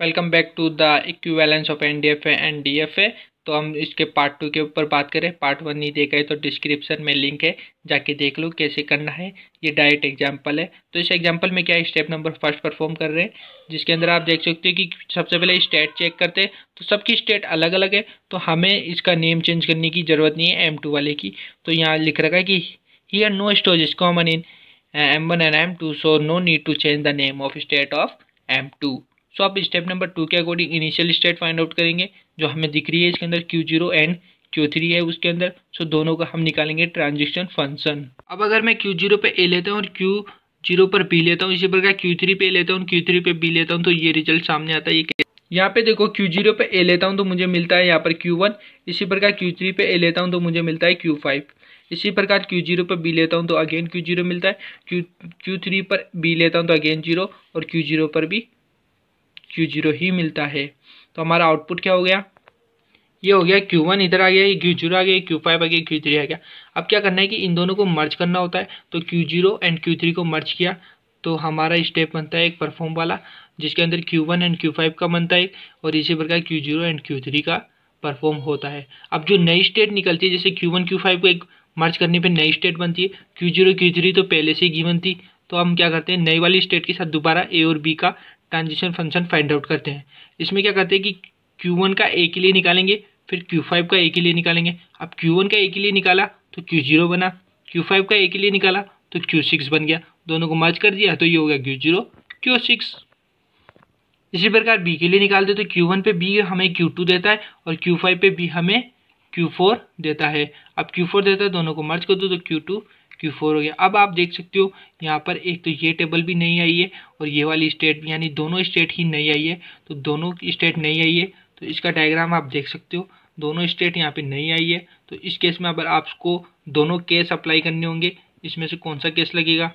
welcome back to the equivalence of N D F and D F A तो हम इसके part two के ऊपर बात करें पार्ट वन नहीं देखा है तो डिस्क्रिप्शन में लिंक है जाके देख लो कैसे करना है ये डायरेक्ट एग्जाम्पल है तो इस एग्जाम्पल में क्या है स्टेप नंबर फर्स्ट परफॉर्म कर रहे हैं जिसके अंदर आप देख सकते हो कि सबसे पहले स्टेट चेक करते हैं तो सबकी स्टेट अलग अलग है तो हमें इसका नेम चेंज करने की ज़रूरत नहीं है एम टू वाले की तो यहाँ लिख रखा है कि are no states common in M one and M two so no need to change the name of state of M two so आप स्टेप नंबर टू के according initial state find out करेंगे जो हमें दिख रही है इसके अंदर Q zero and Q three है उसके अंदर सो दोनों का हम निकालेंगे ट्रांजेक्शन फंक्शन अब अगर मैं क्यू जीरो पे ए लेता हूँ और क्यू जीरो पर बी लेता हूँ इसी प्रकार क्यू थ्री पे लेता हूँ क्यू थ्री पे बी लेता हूँ तो ये रिजल्ट सामने आता है ये यहाँ पे देखो क्यू जीरो पर ए लेता हूँ तो मुझे मिलता है यहाँ पर क्यू वन इसी प्रकार क्यू थ्री पे ए लेता हूँ तो मुझे मिलता है क्यू फाइव इसी प्रकार क्यू जीरो पर बी लेता हूँ तो अगेन क्यू जीरो मिलता है क्यू क्यू थ्री पर बी लेता हूँ तो अगेन जीरो और क्यू जीरो पर भी क्यू जीरो ही मिलता है तो हमारा आउटपुट क्या हो गया ये हो गया क्यू वन इधर आ गया ये क्यू जीरो आ गया क्यू फाइव आ गया क्यू थ्री आ गया अब क्या करना है कि इन दोनों को मर्ज करना होता है तो Q zero and Q three को मर्ज किया तो हमारा स्टेप बनता है एक परफॉर्म वाला जिसके अंदर Q one and Q five का बनता है और इसी प्रकार Q zero and Q three का परफॉर्म होता है अब जो नई स्टेट निकलती है जैसे क्यू वन क्यू फाइव को एक मर्ज करने पे नई स्टेट बनती है क्यू जीरो क्यू थ्री तो पहले से गिवन थी तो हम क्या करते हैं नई वाली स्टेट के साथ दोबारा ए और बी का ट्रांजिशन फंक्शन फाइंड आउट करते हैं इसमें क्या करते हैं कि क्यू वन का ए के लिए निकालेंगे फिर क्यू फाइव का A के लिए निकालेंगे अब क्यू वन का ए के लिए निकाला तो क्यू जीरो बना क्यू फाइव का ए के लिए निकाला तो क्यू सिक्स बन गया दोनों को मर्ज कर दिया तो ये हो गया क्यू जीरो क्यू सिक्स इसी प्रकार बी के लिए निकालते तो क्यू वन पे बी हमें क्यू टू देता है और क्यू फाइव पे बी हमें क्यू फोर देता है अब क्यू फोर देता है दोनों को मर्ज कर दो तो क्यू टू Q4 फोर हो गया अब आप देख सकते हो यहाँ पर एक तो ये टेबल भी नहीं आई है और ये वाली स्टेट भी यानी दोनों स्टेट ही नहीं आई है तो दोनों की स्टेट नहीं आई है तो इसका डायग्राम आप देख सकते हो दोनों स्टेट यहाँ पे नहीं आई है तो इस केस में अगर आपको दोनों केस अप्लाई करने होंगे इसमें से कौन सा केस लगेगा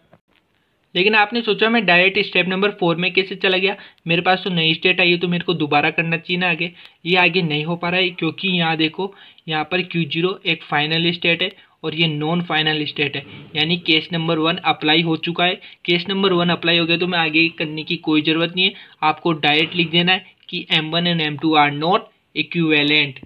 लेकिन आपने सोचा मैं डायरेक्ट स्टेप नंबर फोर में कैसे चला गया मेरे पास तो नई स्टेट आई है तो मेरे को दोबारा करना चाहिए ना आगे ये आगे नहीं हो पा रहा है क्योंकि यहाँ देखो यहाँ पर क्यू जीरो एक फाइनल स्टेट है और ये नॉन फाइनल स्टेट है यानी केस नंबर वन अप्लाई हो चुका है केस नंबर वन अप्लाई हो गया तो मैं आगे करने की कोई ज़रूरत नहीं है आपको डायरेक्ट लिख देना है कि M one and M two are not equivalent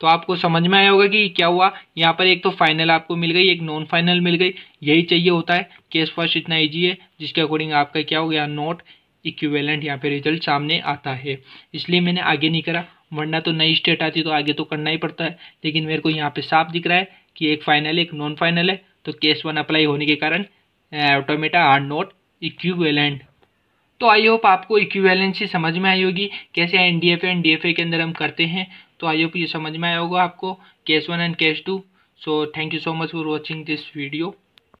तो आपको समझ में आया होगा कि क्या हुआ यहाँ पर एक तो फाइनल आपको मिल गई एक नॉन फाइनल मिल गई यही चाहिए होता है केस फर्स्ट इतना ईजी है जिसके अकॉर्डिंग आपका क्या हो गया नॉट इक्विवेलेंट यहाँ पे रिजल्ट सामने आता है इसलिए मैंने आगे नहीं करा वरना तो नई स्टेट आती तो आगे तो करना ही पड़ता है लेकिन मेरे को यहाँ पे साफ दिख रहा है कि एक फाइनल है एक नॉन फाइनल है तो केस वन अप्लाई होने के कारण ऑटोमेटा आर नॉट इक्वेलेंट तो आई होप आपको इक्विवेलेंसी समझ में आई होगी कैसे N D F and D F A के अंदर हम करते हैं तो आई होप ये समझ में आया होगा आपको case one and case two so thank you so much for watching this video